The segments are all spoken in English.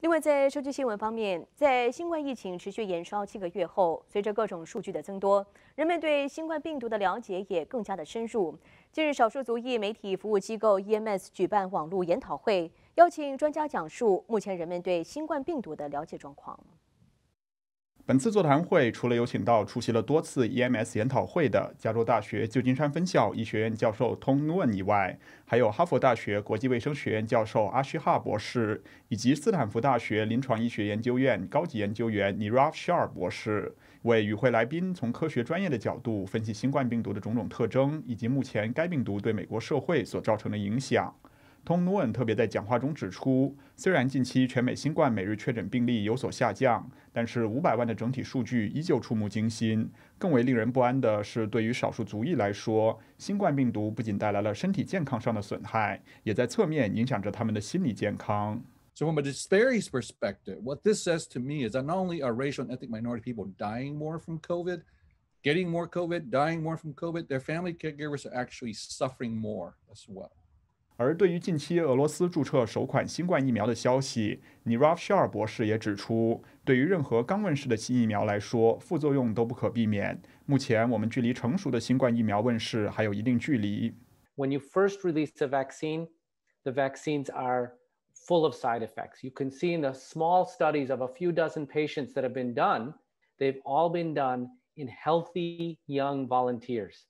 另外，在收集新闻方面，在新冠疫情持续燃烧七个月后，随着各种数据的增多，人们对新冠病毒的了解也更加的深入。近日，少数族裔媒体服务机构 EMS 举办网络研讨会，邀请专家讲述目前人们对新冠病毒的了解状况。本次座谈会除了有请到出席了多次 EMS 研讨会的加州大学旧金山分校医学院教授 Tom Nguyen 以外，还有哈佛大学国际卫生学院教授阿希哈博士以及斯坦福大学临床医学研究院高级研究员 Nirav Shah 博士，为与会来宾从科学专业的角度分析新冠病毒的种种特征，以及目前该病毒对美国社会所造成的影响。Tong 通努恩特别在讲话中指出，虽然近期全美新冠每日确诊病例有所下降，但是五百万的整体数据依旧触目惊心。更为令人不安的是，对于少数族裔来说，新冠病毒不仅带来了身体健康上的损害，也在侧面影响着他们的心理健康。So, from a disparities perspective, what this says to me is that not only are racial and ethnic minority people dying more from COVID, getting more COVID, dying more from COVID, their family caregivers are actually suffering more as well. 而对于近期俄罗斯注册首款新冠疫苗的消息，尼拉希尔博士也指出，对于任何刚问世的新疫苗来说，副作用都不可避免。目前，我们距离成熟的新冠疫苗问世还有一定距离。When you first release a vaccine, the vaccines are full of side effects. You can see in the small studies of a few dozen patients that have been done, they've all been done in healthy young volunteers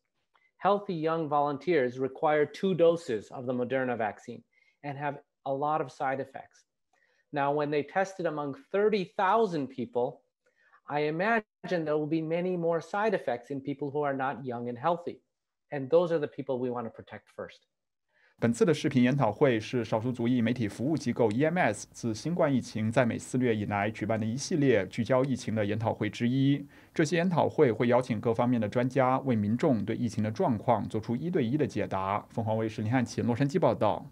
healthy young volunteers require two doses of the Moderna vaccine and have a lot of side effects. Now, when they tested among 30,000 people, I imagine there will be many more side effects in people who are not young and healthy. And those are the people we want to protect first. 本次的视频研讨会是少数族裔媒体服务机构 EMS 自新冠疫情在美肆虐以来举办的一系列聚焦疫情的研讨会之一。这些研讨会会邀请各方面的专家为民众对疫情的状况做出一对一的解答。凤凰卫视林汉琴洛杉矶报道。